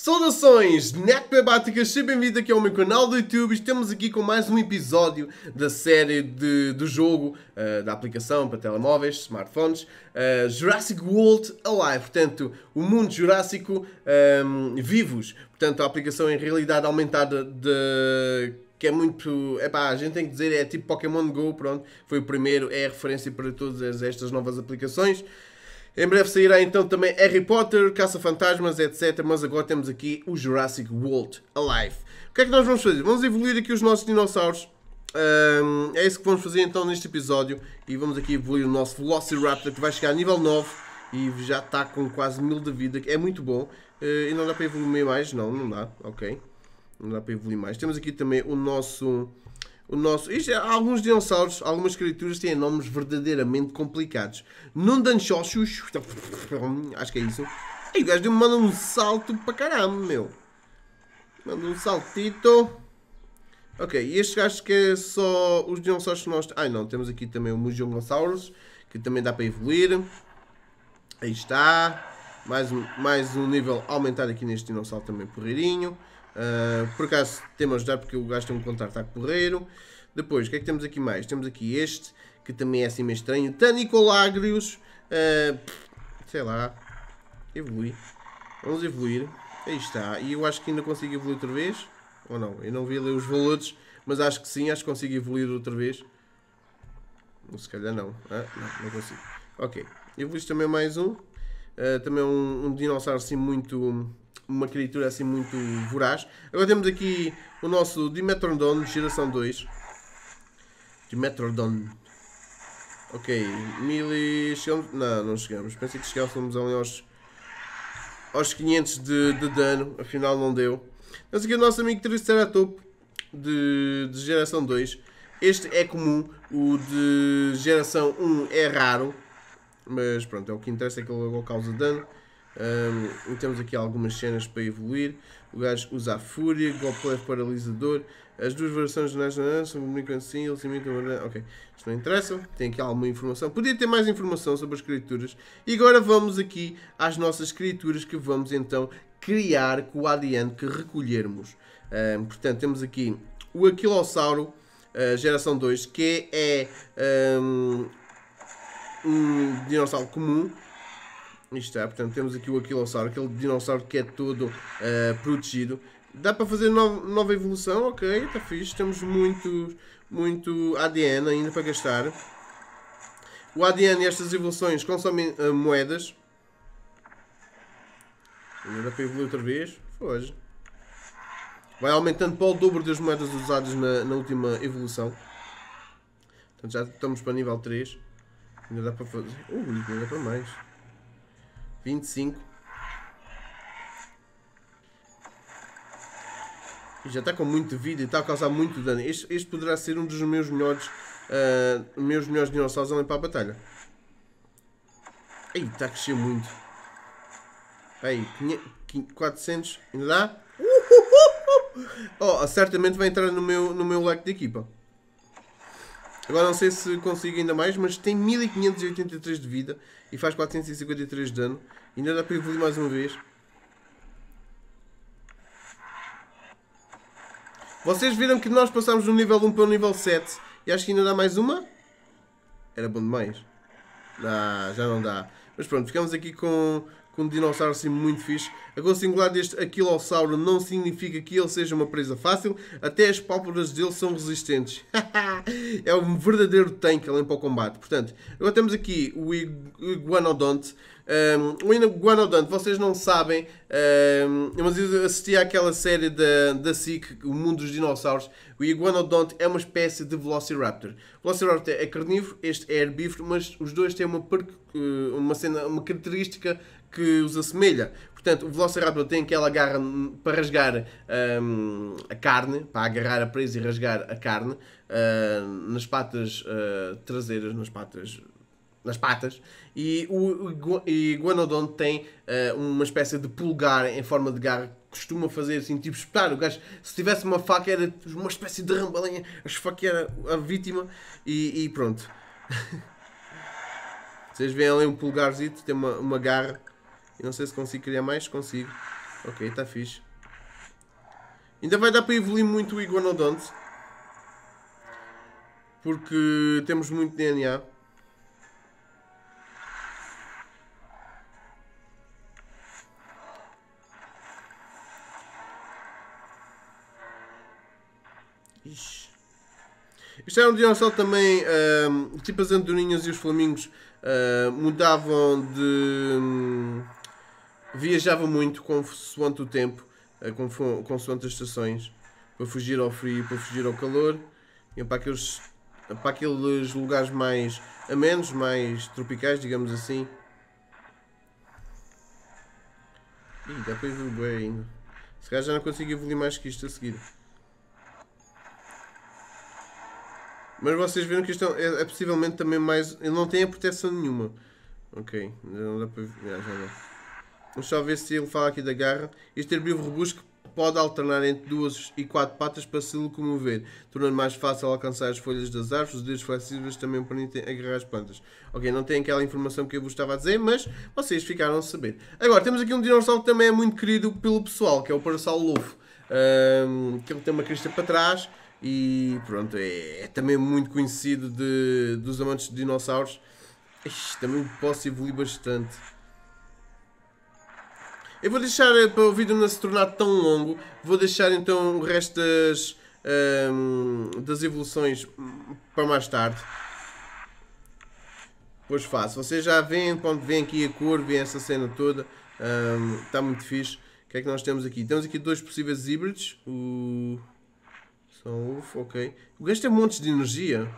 Saudações netbebáticas, sejam bem-vindos aqui ao meu canal do YouTube. Estamos aqui com mais um episódio da série de, do jogo, uh, da aplicação para telemóveis, smartphones, uh, Jurassic World Alive. Portanto, o mundo jurássico um, ehm, vivos. Portanto, a aplicação em realidade aumentada de que é muito. pá, a gente tem que dizer, é tipo Pokémon Go, pronto. Foi o primeiro, é a referência para todas estas novas aplicações. Em breve sairá então também Harry Potter, Caça-Fantasmas, etc. Mas agora temos aqui o Jurassic World Alive. O que é que nós vamos fazer? Vamos evoluir aqui os nossos dinossauros. Um, é isso que vamos fazer então neste episódio. E vamos aqui evoluir o nosso Velociraptor que vai chegar a nível 9 e já está com quase mil de vida, que é muito bom. Uh, e não dá para evoluir mais? Não, não dá. Ok. Não dá para evoluir mais. Temos aqui também o nosso o nosso. Isto é, alguns dinossauros, algumas criaturas têm nomes verdadeiramente complicados. Nundanchochus. Acho que é isso. Aí o gajo manda um salto para caramba, meu. Manda um saltito. Ok, e este gajo que é só os dinossauros que nós. Ai não, temos aqui também o Mugiongossauros, que também dá para evoluir. Aí está. Mais um, mais um nível aumentar aqui neste dinossauro também porreirinho. Uh, por acaso temos já ajudar porque o gajo tem um contrato a correiro. Depois, o que é que temos aqui mais? Temos aqui este, que também é assim meio estranho. Tanicolagrius. Uh, ah, sei lá. Evolui. Vamos evoluir. Aí está. E eu acho que ainda consigo evoluir outra vez. Ou não? Eu não vi ali os valores, mas acho que sim. Acho que consigo evoluir outra vez. Se calhar não. Ah, não, não consigo. Ok. Evoluíste também mais um. Uh, também um, um dinossauro assim muito uma criatura assim muito voraz. Agora temos aqui o nosso Dimetrodon geração 2. Dimetrodon. Ok, mil e... Chegamos... Não, não chegamos. Pensei que chegássemos ali aos, aos 500 de, de dano. Afinal não deu. Temos aqui o nosso amigo Triceratop de, de geração 2. Este é comum, o de geração 1 é raro. Mas pronto, é o que interessa, é que ele causa dano. Um, temos aqui algumas cenas para evoluir. O gajo usa a fúria, golpe é paralisador. As duas versões de National são comunicam assim, eles imitam. Ok, isto não interessa. Tem aqui alguma informação. Podia ter mais informação sobre as criaturas. E agora vamos aqui às nossas criaturas que vamos então criar com o adiante que recolhermos. Um, portanto, temos aqui o Aquilossauro uh, geração 2, que é um, um dinossauro comum isto está, é, portanto, temos aqui o Aquilossauro, aquele dinossauro que é todo uh, protegido. Dá para fazer no nova evolução, ok, está fixe. Temos muito, muito ADN ainda para gastar. O ADN e estas evoluções consomem uh, eh, moedas. Ainda dá para evoluir outra vez? Foge. Vai aumentando para o dobro das moedas usadas na, na última evolução. Portanto, já estamos para nível 3. Ainda dá para fazer. Ui, uh, ainda dá para mais. 25. E já está com muito vida e está a causar muito dano. Este, este poderá ser um dos meus melhores, uh, meus melhores dinossauros a limpar a batalha. Ei, está a crescer muito. Ei, 400, ainda dá? Oh, certamente vai entrar no meu, no meu leque de equipa. Agora não sei se consigo ainda mais, mas tem 1583 de vida e faz 453 de dano. Ainda dá para evoluir mais uma vez. Vocês viram que nós passámos do nível 1 para o nível 7 e acho que ainda dá mais uma? Era bom demais. Ah, já não dá. Mas pronto, ficamos aqui com com um dinossauro assim muito fixe. A cor singular deste aquilossauro não significa que ele seja uma presa fácil, até as pálpebras dele são resistentes. é um verdadeiro tanque além para o combate. Portanto, agora temos aqui o Iguanodonte. Um, o Iguanodonte, vocês não sabem, um, mas eu assisti àquela série da, da SIC, O Mundo dos Dinossauros. O Iguanodonte é uma espécie de Velociraptor. O Velociraptor é carnívoro, este é herbívoro, mas os dois têm uma, eh, uma, cena, uma característica que os assemelha. Portanto, o Velociraptor tem aquela garra para rasgar um, a carne, para agarrar a presa e rasgar a carne uh, nas patas uh, traseiras, nas patas nas patas e o Iguanodon tem uh, uma espécie de pulgar em forma de garra que costuma fazer assim, tipo espetar. O gajo, se tivesse uma faca, era uma espécie de rambalinha, a esfaquear a vítima e, e pronto. Vocês veem ali um pulgarzito, tem uma, uma garra eu não sei se consigo criar mais. Consigo. Ok, está fixe. Ainda vai dar para evoluir muito o Iguanodonte. Porque temos muito DNA. Ixi. Isto era um dinossauro também, um, tipo as andorinhas e os flamingos uh, mudavam de... Um, Viajava muito consoante o tempo, eh, consoante as estações, para fugir ao frio, para fugir ao calor, e para aqueles, para aqueles lugares mais amenos, mais tropicais, digamos assim. Ih, dá para evoluir ainda. Se calhar já não consigo evoluir mais que isto a seguir. Mas vocês viram que isto é, é, é possivelmente também mais... Ele não tem a proteção nenhuma. Ok, não dá para... Ah, já dá. Vamos só ver se ele fala aqui da garra. Este herbívoro robusco pode alternar entre duas e quatro patas para se locomover, tornando mais fácil alcançar as folhas das árvores. Os dedos flexíveis também permitem agarrar as plantas. Ok, não tem aquela informação que eu vos estava a dizer, mas vocês ficaram a saber. Agora, temos aqui um dinossauro que também é muito querido pelo pessoal, que é o Parasauro Lufo. Um, que ele tem uma crista para trás e pronto, é, é também muito conhecido de, dos amantes de dinossauros. Ixi, também posso evoluir bastante. Eu vou deixar, eh, para o vídeo não se tornar tão longo, vou deixar então o resto das, um, ehm, das evoluções para mais tarde. Pois faço. Vocês já veem, quando vem aqui a curva vem essa cena toda, um, ehm, está muito fixe. O que é que nós temos aqui? Temos aqui dois possíveis híbridos. O... São UF, ok. O gajo tem montes de energia.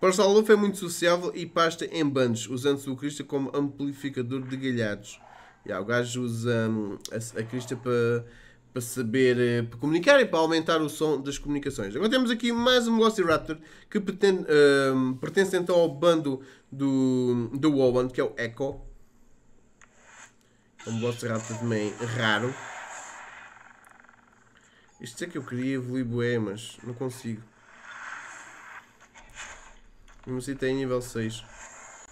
Parcel UF é muito sociável e pasta em bandos, usando-se o Cristo como amplificador de galhados. Yeah, o gajo usa hum, a, a crista para para saber, eh, para comunicar e para aumentar o som das comunicações. Agora temos aqui mais um Velociraptor que pretende, hum, pertence então ao bando do, do Owen, que é o Echo. É um Velociraptor também raro. Isto é que eu queria evoluir bué, mas não consigo. Mesmo assim tem nível 6.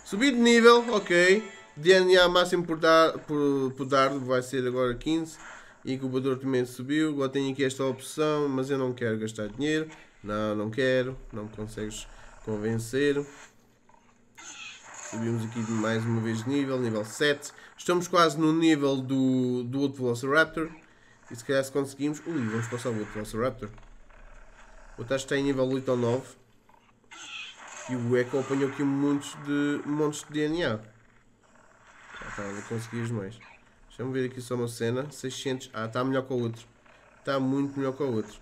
Subir de nível, ok. DNA máximo por, dar, por, por dardo vai ser agora 15. Incubador também subiu. Agora tenho aqui esta opção, mas eu não quero gastar dinheiro. Não, não quero. Não me consegues convencer. Subimos aqui mais uma vez de nível, nível 7. Estamos quase no nível do, do outro Velociraptor. E se calhar se conseguimos... Ui, vamos passar o outro Velociraptor. O Tash está em nível 8 ou 9. E o Echo apanhou aqui um monte de, um monte de DNA consegui os mais. Deixa-me ver aqui só uma cena. 600. Ah, está melhor que o outro. Está muito melhor que o outro.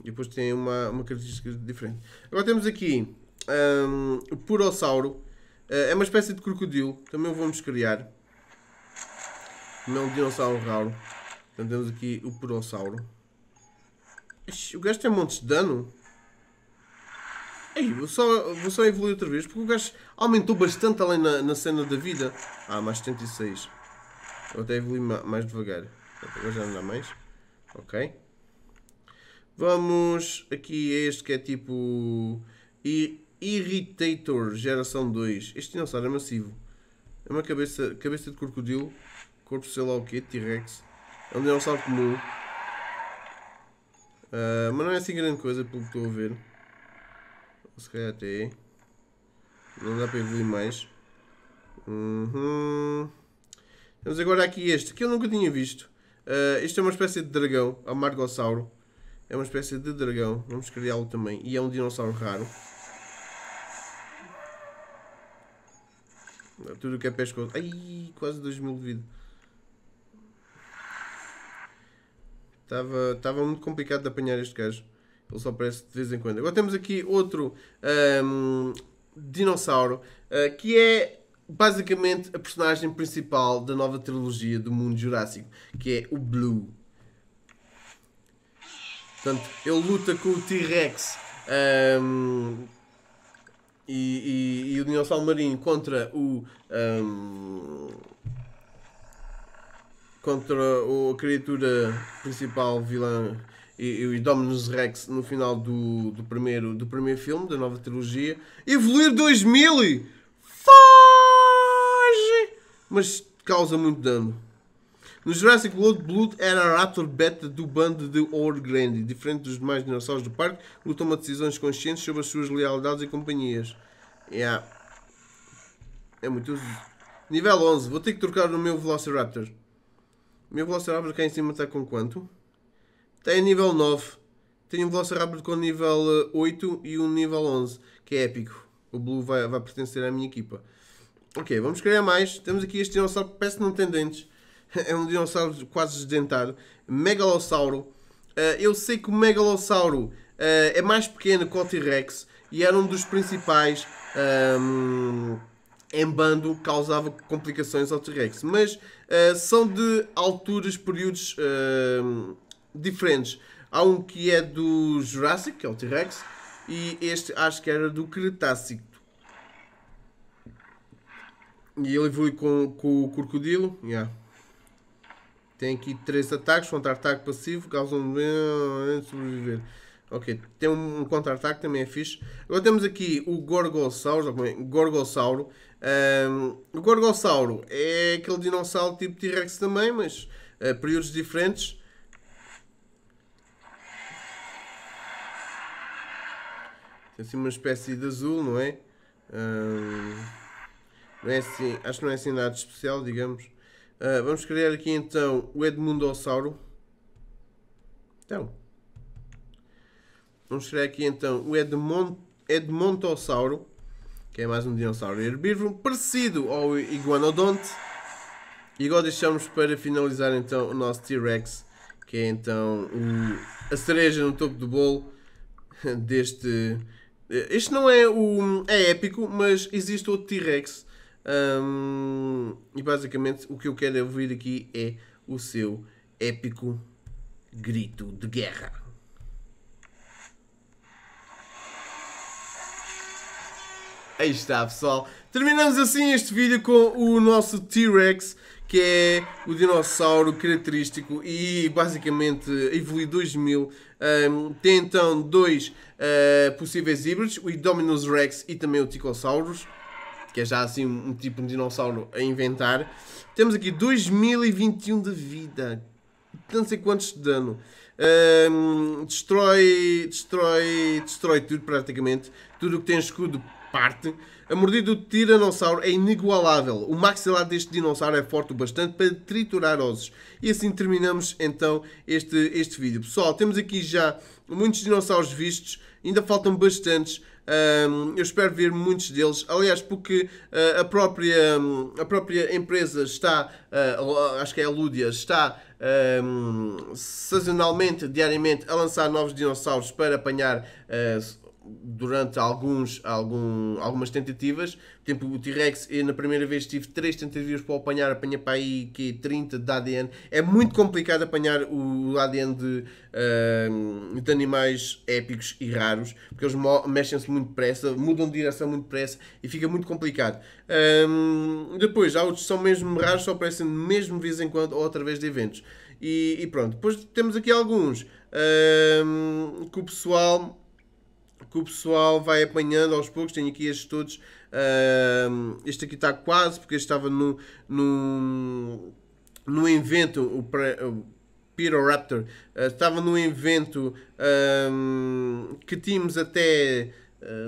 E depois tem uma, uma característica diferente. Agora temos aqui um, o Purossauro. Uh, é uma espécie de crocodilo. Também o vamos criar. Também é um dinossauro raro. Então temos aqui o Purossauro. Ixi, o gajo tem montes de dano. Ei, vou só, vou só evoluir outra vez, porque o gajo aumentou bastante além na, na cena da vida. Ah, mais 76. Vou até evoluir mais devagar. Agora já não dá mais. Ok. Vamos aqui a este que é tipo... Irritator, geração 2. Este dinossauro é massivo. É uma cabeça, cabeça de crocodilo. Corpo sei lá o quê, T-Rex. É um dinossauro comum. Uh, mas não é assim grande coisa pelo que estou a ver. Se calhar até aí. Não dá para evoluir mais. Uhum. Temos agora aqui este, que eu nunca tinha visto. Uh, este é uma espécie de dragão, amargossauro. É, é uma espécie de dragão. Vamos criá-lo também. E é um dinossauro raro. Tudo o que é pescoço. Ai, quase 2 mil de vida. estava muito complicado de apanhar este gajo. Ele só aparece de vez em quando. Agora temos aqui outro um, dinossauro uh, que é basicamente a personagem principal da nova trilogia do mundo Jurássico, que é o Blue. Portanto, ele luta com o T-Rex um, e, e, e, o dinossauro marinho contra o. Um, contra a criatura principal vilã e, e Dominus Rex no final do, do, primeiro, do primeiro filme, da nova trilogia. Evoluir 2000! Foge! Mas causa muito dano. No Jurassic World, Blood era a Raptor Beta do bando de Old Grande. Diferente dos demais dinossauros do parque, ele toma decisões conscientes sobre as suas lealdades e companhias. Yeah. É muito uso. Nível 11. Vou ter que trocar no meu Velociraptor. O meu Velociraptor cá em cima está com quanto? Tem nível 9. Tem um Velociraptor com nível 8 eh, e um nível 11, que é épico. O Blue vai, vai pertencer à minha equipa. Ok, vamos criar mais. Temos aqui este dinossauro que parece que não tem dentes. É um dinossauro quase desdentado. Megalossauro. Eh, eu sei que o Megalossauro eh, é mais pequeno que o T-Rex e era um dos principais um, ehm, em bando que causava complicações ao T-Rex. Mas uh, são de alturas, períodos uh, diferentes. Há um que é do Jurassic, que é o T-Rex, e este acho que era do Cretácico. E ele evolui com, com o crocodilo. Yeah. Tem aqui três ataques, contra-ataque passivo, causam um sobreviver. Ok, tem um contra-ataque, também é fixe. Agora temos aqui o Gorgossauro. Gorgossauro. Um, o Gorgossauro é aquele dinossauro tipo T-Rex também, mas uh, períodos diferentes. assim uma espécie de azul, não é? não é assim, acho que não é assim nada especial, digamos. Uh, vamos criar aqui então o Edmundossauro. Então. Vamos criar aqui então o Edmont Edmontossauro. Que é mais um dinossauro herbívoro parecido ao Iguanodonte. E agora deixamos para finalizar então o nosso T-Rex. Que é então o, a cereja no topo do bolo deste este não é o. É épico, mas existe outro T-Rex. Um, e basicamente o que eu quero ouvir aqui é o seu épico grito de guerra. Aí está, pessoal. Terminamos assim este vídeo com o nosso T-Rex que é o dinossauro característico e basicamente em 2000. Um, tem então dois uh, possíveis híbridos, o Indominus Rex e também o Ticossauros que é já assim um, um tipo de dinossauro a inventar. Temos aqui 2021 de vida, não sei quantos de dano. Um, ehm, destrói, destrói, destrói tudo praticamente. Tudo o que tem escudo parte, a mordida do tiranossauro é inigualável. O maxilar deste dinossauro é forte o bastante para triturar ossos. E assim terminamos então este, este vídeo. Pessoal, temos aqui já muitos dinossauros vistos, ainda faltam bastantes. Um, eu espero ver muitos deles. Aliás, porque uh, a, própria, um, a própria empresa está, uh, acho que é a Lúdia, está um, sazonalmente, diariamente, a lançar novos dinossauros para apanhar uh, durante alguns, algum, algumas tentativas. Tipo, o T-Rex, na primeira vez tive três tentativas para apanhar, apanha para aí que 30 de ADN. É muito complicado apanhar o ADN de, uh, de animais épicos e raros, porque eles mexem-se muito depressa, mudam de direção muito depressa e fica muito complicado. Um, ah, depois, há outros que são mesmo raros, só aparecem mesmo de vez em quando ou através de eventos. E, e pronto, depois temos aqui alguns um, ah, que o pessoal que o pessoal vai apanhando aos poucos. Tenho aqui estes todos. Uh, este aqui está quase, porque estava no, no, no invento, o, pre, o Uh, estava no invento um, que tínhamos até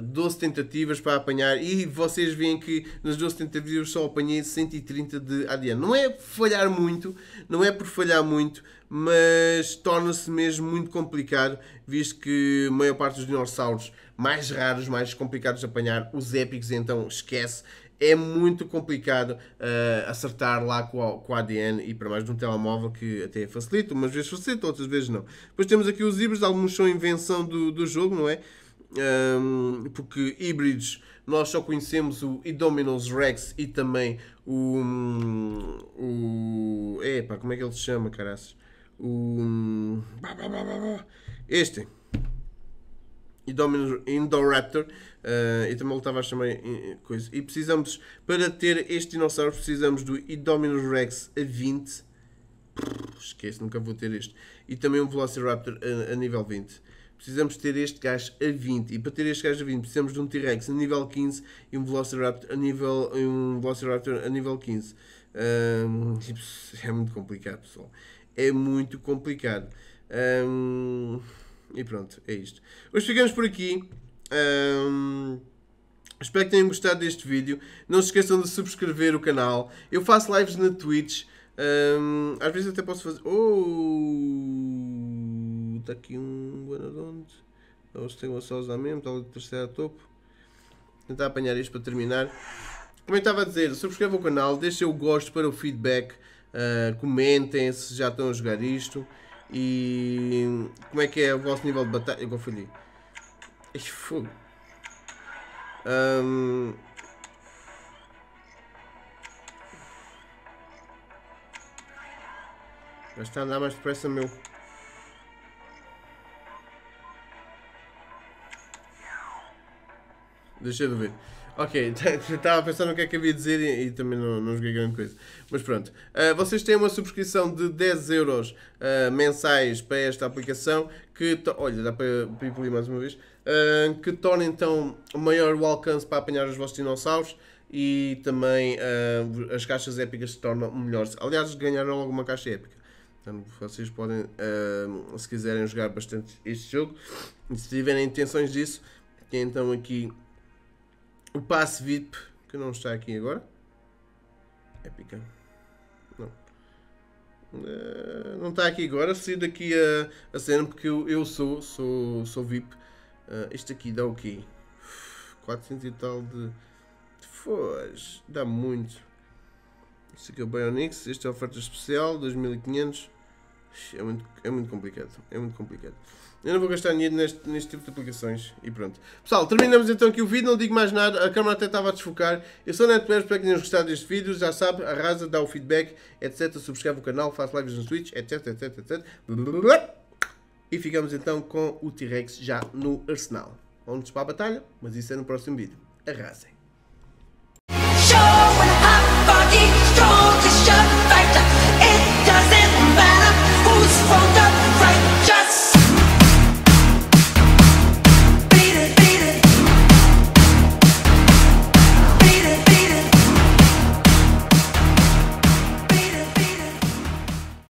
12 eh, tentativas para apanhar e vocês veem que nas 12 tentativas só apanhei 130 de ADN. Não é falhar muito, não é por falhar muito, mas torna-se mesmo muito complicado, visto que a maior parte dos dinossauros mais raros, mais complicados de apanhar, os épicos, então esquece. É muito complicado uh, acertar lá com a, com a ADN e para mais de um telemóvel que até facilita, umas vezes facilita, outras vezes não. Depois temos aqui os híbridos, alguns são invenção do, do jogo, não é? um, porque híbridos nós só conhecemos o Indominus Rex e também o. Hum, o como é que ele se chama, caraças? O. Hum, este. Indominus, Indoraptor. Uh, e também ele estava a chamar eh, coisa. E precisamos, para ter este dinossauro, precisamos do Indominus Rex a 20. Esquece, nunca vou ter este. E também um Velociraptor a, a nível 20 precisamos ter este gajo a 20. E para ter este gajo a 20, precisamos de um T-Rex a nível 15 e um Velociraptor a nível, um Velociraptor a nível 15. Um, tipo, é muito complicado, pessoal. É muito complicado. Um, e pronto, é isto. Hoje ficamos por aqui. Um, espero que tenham gostado deste vídeo. Não se esqueçam de subscrever o canal. Eu faço lives na Twitch. às vezes até posso fazer. Oh! está aqui um Guanadonde. Vamos ter uma usar mesmo, está ali de terceiro a topo. Vou tentar apanhar isto para terminar. Como eu estava a dizer, subscrevam o canal, deixem o gosto para o feedback, uh, comentem se já estão a jogar isto e como é que é o vosso nível de batalha. Eu confundi. Este fogo. Um, Mas está a andar mais depressa, meu. Deixei de ouvir. Ok, estava tá, a pensar no que é que havia de dizer e, e também não, não, joguei grande coisa. Mas pronto, uh, vocês têm uma subscrição de 10€ euros uh, mensais para esta aplicação que, olha, dá para pipolir mais uma vez, uh, que torna então maior o alcance para apanhar os vossos dinossauros e também as caixas épicas se tornam melhores. Aliás, ganharam logo uma caixa épica. então vocês podem, se quiserem jogar bastante este jogo, e se tiverem intenções disso, tem então aqui o passe VIP, que não está aqui agora. Épica. Não. Uh, não está aqui agora, se daqui a, a cena, porque eu, eu sou, sou, sou VIP. Uh, este aqui dá o quê? 400 e tal de... Foz, dá muito. Este aqui é o Bionix, este é a oferta especial, 2500. É muito, é muito complicado, é muito complicado. Eu não vou gastar dinheiro neste, neste tipo de aplicações. E pronto. Pessoal, terminamos então aqui o vídeo. Não digo mais nada. A câmera até estava a desfocar. Eu sou o NetPlayer. Espero que tenham gostado deste vídeo. Já sabe, arrasa, dá o feedback, etc. Subscreve o canal, faz lives no Twitch, etc, etc, etc. E ficamos então com o T-Rex já no arsenal. Vamos para a batalha, mas isso é no próximo vídeo. Arrasem.